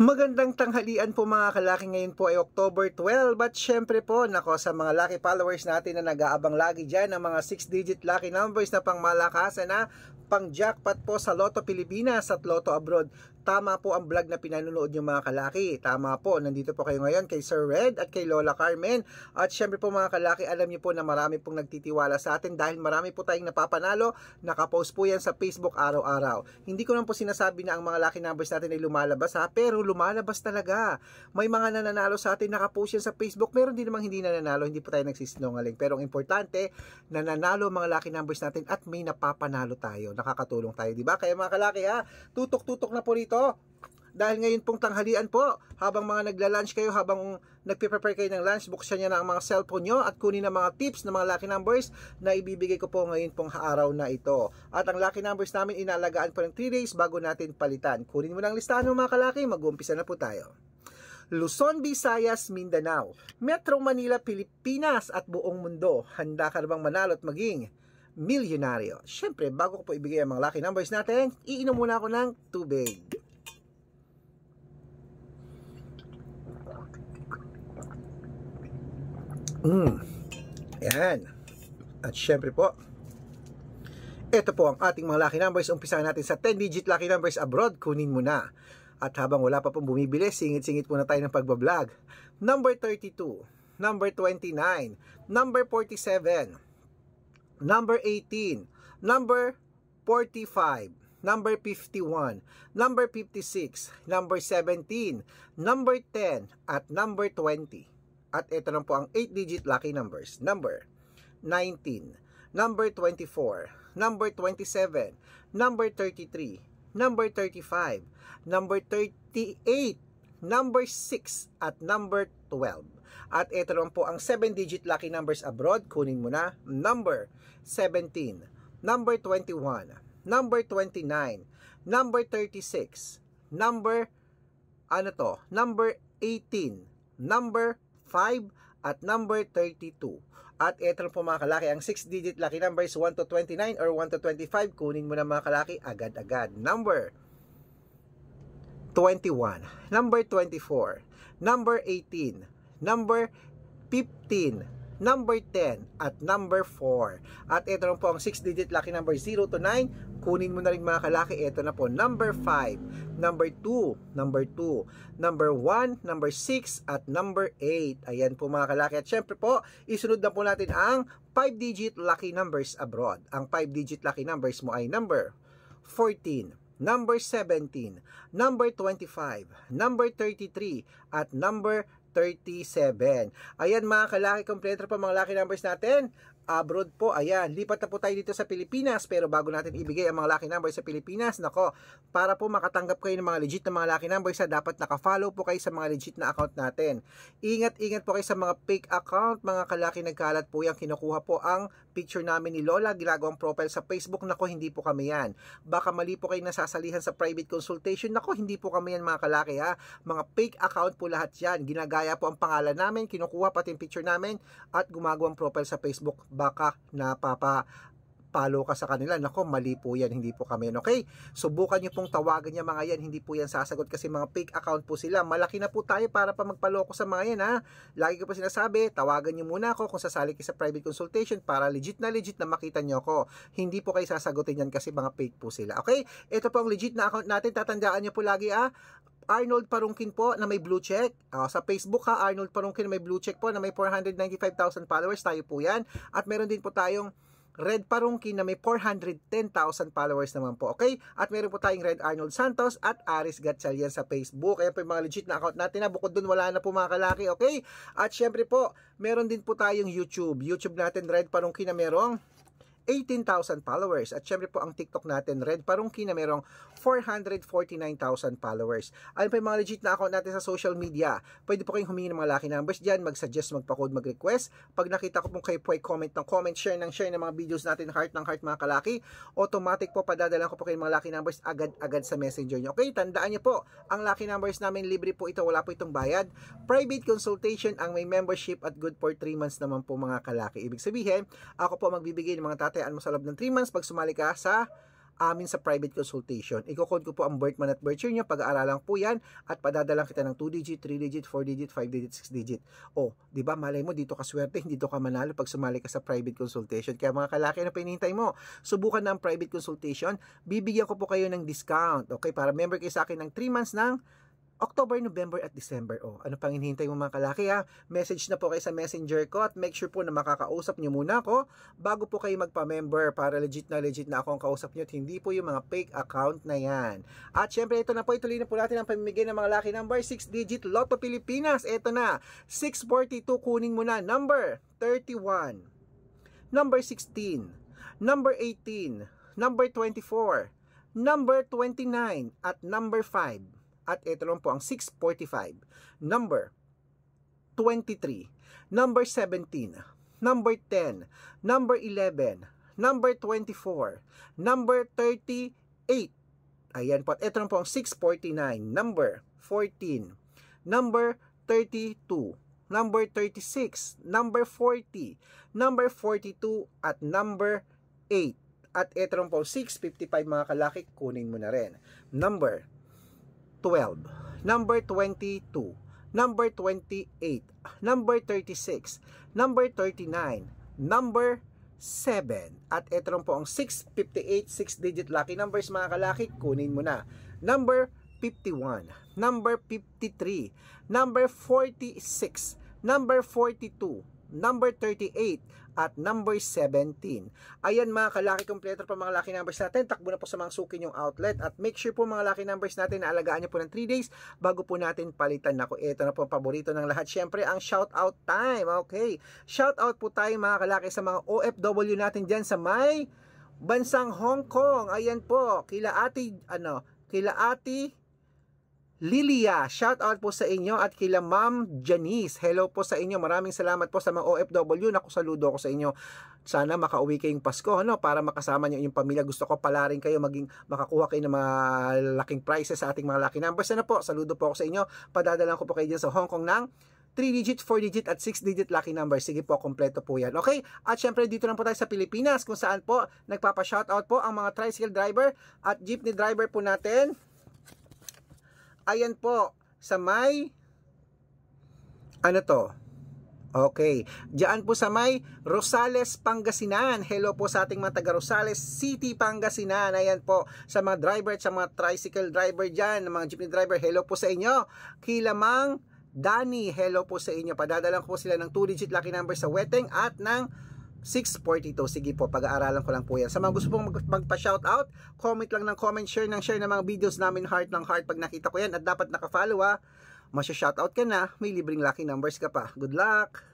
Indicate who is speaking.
Speaker 1: Magandang tanghalian po mga kalaki ngayon po ay October 12 at syempre po nako sa mga lucky followers natin na nag-aabang lagi dyan ng mga 6 digit lucky numbers na pangmalakasan na pang jackpot po sa Lotto Pilipinas at Lotto Abroad. Tama po ang vlog na pinanonood nyo mga kalaki. Tama po, nandito po kayo ngayon kay Sir Red at kay Lola Carmen. At syempre po mga kalaki, alam nyo po na marami pong nagtitiwala sa atin dahil marami po tayong napapanalo. Nakapost po yan sa Facebook araw-araw. Hindi ko lang po sinasabi na ang mga laki numbers natin ay lumalabas ha, pero lumalabas talaga. May mga nananalo sa atin, nakapost yan sa Facebook. Meron din namang hindi nananalo, hindi po tayo nagsisinungaling. Pero ang importante, nananalo mga laki numbers natin at may napapanalo tayo. Nakakatulong tayo, di ba? Kaya mga kalaki ha, tutok-tutok na po rito ito dahil ngayon pong tanghalian po, habang mga nagla-lunch kayo, habang nagpe-prepare kayo ng lunch, buksan niya na ang mga cellphone nyo at kunin ang mga tips ng mga lucky numbers na ibibigay ko po ngayon pong araw na ito. At ang lucky numbers namin inalagaan po ng 3 days bago natin palitan. Kunin mo ng listahan ng mga kalaki, mag-uumpisa na po tayo. Luzon, Visayas, Mindanao, Metro Manila, Pilipinas at buong mundo. Handa ka na bang manalo at maging milyonaryo. Siyempre, bago ko po ibigay ang mga lucky numbers natin, iinom muna ako ng tubig. Mm. Yan. At syempre po, ito po ang ating mga lucky numbers. Umpisahan natin sa 10-digit lucky numbers abroad. Kunin mo na. At habang wala pa pong bumibili, singit-singit muna tayo ng pagbablog. Number 32, number 29, number 47, number 18, number 45, number 51, number 56, number 17, number 10, at number 20. At ito lang po ang 8-digit lucky numbers. Number 19, number 24, number 27, number 33, number 35, number 38, number 6, at number 12. At ito naman po ang 7-digit lucky numbers abroad. Kunin mo na number 17, number 21, number 29, number 36, number ano to, number 18, number 5, at number 32. At eto po mga kalaki, ang 6-digit lucky numbers 1 to 29 or 1 to 25. Kunin mo na mga kalaki agad-agad. Number 21, number 24, number 18, number 15, number 10, at number 4. At ito lang po ang 6-digit lucky number 0 to 9. Kunin mo na rin mga kalaki. Ito na po, number 5, number 2, number 2, number 1, number 6, at number 8. Ayan po mga kalaki. At syempre po, isunod na po natin ang 5-digit lucky numbers abroad. Ang 5-digit lucky numbers mo ay number 14, number 17, number 25, number 33, at number 37. Ayan mga kalaki, kompleto pa mga lucky numbers natin. Abroad po, ayan, lipat na po tayo dito sa Pilipinas. Pero bago natin ibigay ang mga lucky numbers sa Pilipinas, nako, para po makatanggap kayo ng mga legit na mga lucky numbers, ha, dapat nakafollow po kayo sa mga legit na account natin. Ingat-ingat po kayo sa mga fake account, mga kalaki nagkalat po yan. Kinukuha po ang picture namin ni Lola, ginagawang profile sa Facebook. Nako, hindi po kami yan. Baka mali po kayo nasasalihan sa private consultation. Nako, hindi po kami yan mga kalaki ha. Mga fake account po lahat yan. Ginagawa Ligaya po ang pangalan namin, kinukuha pati yung picture namin at gumagawang profile sa Facebook. Baka napapa palo ka sa kanila. Nako, mali po yan, hindi po kami. Okay? Subukan nyo pong tawagan niya mga yan, hindi po yan sasagot kasi mga fake account po sila. Malaki na po tayo para pa magpaloko sa mga yan ha. Lagi ko pa sinasabi, tawagan nyo muna ako kung sasali kayo sa private consultation para legit na legit na makita nyo ako. Hindi po kayo sasagutin yan kasi mga fake po sila. Okay? Ito po ang legit na account natin. Tatandaan nyo po lagi ah. Arnold Parungkin po na may blue check. Uh, sa Facebook ha, Arnold Parungkin na may blue check po na may 495,000 followers. Tayo po yan. At meron din po tayong Red Parungki na may 410,000 followers naman po, okay? At meron po tayong Red Arnold Santos at Aris Gatchalian sa Facebook. Kaya po yung mga legit na account natin na bukod dun wala na po mga kalaki, okay? At syempre po, meron din po tayong YouTube. YouTube natin Red Parungki na merong 18,000 followers. At syempre po ang TikTok natin, Red Parungki na merong 449,000 followers. Ano pa yung mga legit na account natin sa social media. Pwede po kayong humingi ng mga lucky numbers dyan, mag-suggest, magpa-code, mag-request. Pag nakita ko po kayo po ay comment ng comment, share ng share ng mga videos natin, heart ng heart mga kalaki, automatic po padadala ko po kayo ng mga lucky numbers agad-agad sa messenger nyo. Okay, tandaan nyo po, ang lucky numbers namin libre po ito, wala po itong bayad. Private consultation ang may membership at good for 3 months naman po mga kalaki. Ibig sabihin, ako po magbibigay ng mga tatay hintayan mo sa loob ng 3 months pag sumali ka sa amin ah, sa private consultation. Iko-code ko po ang birth month at birth year nyo. Pag-aaralan po yan at padadalang kita ng 2-digit, 3-digit, 4-digit, 5-digit, 6-digit. O, oh, di ba malay mo dito ka swerte, dito ka manalo pag sumali ka sa private consultation. Kaya mga kalaki na ano pinintay mo, subukan na ang private consultation. Bibigyan ko po kayo ng discount. Okay, para member kayo sa akin ng 3 months ng October, November at December. Oh, ano pang hinihintay mo mga kalaki ha? Message na po kayo sa messenger ko at make sure po na makakausap nyo muna ako bago po kayo magpa-member para legit na legit na ako ang kausap nyo at hindi po yung mga fake account na yan. At syempre ito na po, ituloy na po natin ang pamimigay ng mga laki number 6 digit Lotto Pilipinas. Ito na, 642 kunin mo na number 31, number 16, number 18, number 24, number 29 at number 5 at ito lang po ang 645. Number 23, number 17, number 10, number 11, number 24, number 38. Ayan po. Ito lang po ang 649, number 14, number 32, number 36, number 40, number 42, at number 8. At ito lang po 655 mga kalaki, kunin mo na rin. Number 12, number 22, number 28, number 36, number 39, number 7. At ito lang po ang 658, 6-digit lucky numbers mga kalaki, kunin mo na. Number 51, number 53, number 46, number 42, number 38, at number 17. Ayan mga kalaki, kompleto pa mga lucky numbers natin. Takbo na po sa mga suki yung outlet at make sure po mga lucky numbers natin na alagaan nyo po ng 3 days bago po natin palitan. Nako, ito na po paborito ng lahat. Syempre, ang shout out time. Okay, shout out po tayo mga kalaki sa mga OFW natin diyan sa may bansang Hong Kong. Ayan po, kila ate, ano, kila ate Lilia, shout out po sa inyo at kila Ma'am Janice. Hello po sa inyo. Maraming salamat po sa mga OFW. Naku, saludo ako sa inyo. Sana makauwi kayong Pasko ano, para makasama niyo yung pamilya. Gusto ko pala rin kayo maging makakuha kayo ng mga laking prizes sa ating mga lucky numbers. Sana po, saludo po ako sa inyo. Padadalan ko po kayo dyan sa Hong Kong ng 3 digit, 4 digit at 6 digit lucky numbers. Sige po, kompleto po yan. Okay? At syempre dito lang po tayo sa Pilipinas kung saan po nagpapa-shoutout po ang mga tricycle driver at jeepney driver po natin ayan po, sa may, ano to? Okay, diyan po sa may Rosales, Pangasinan. Hello po sa ating mga taga Rosales City, Pangasinan. Ayan po, sa mga driver, sa mga tricycle driver dyan, mga jeepney driver, hello po sa inyo. Kilamang Danny, hello po sa inyo. Padadala ko po sila ng 2-digit lucky number sa weteng at ng 642. Sige po, pag-aaralan ko lang po yan. Sa mga gusto pong mag magpa-shoutout, comment lang ng comment, share ng share ng mga videos namin, heart ng heart pag nakita ko yan. At dapat nakafollow ha, ah. masya-shoutout ka na, may libreng lucky numbers ka pa. Good luck!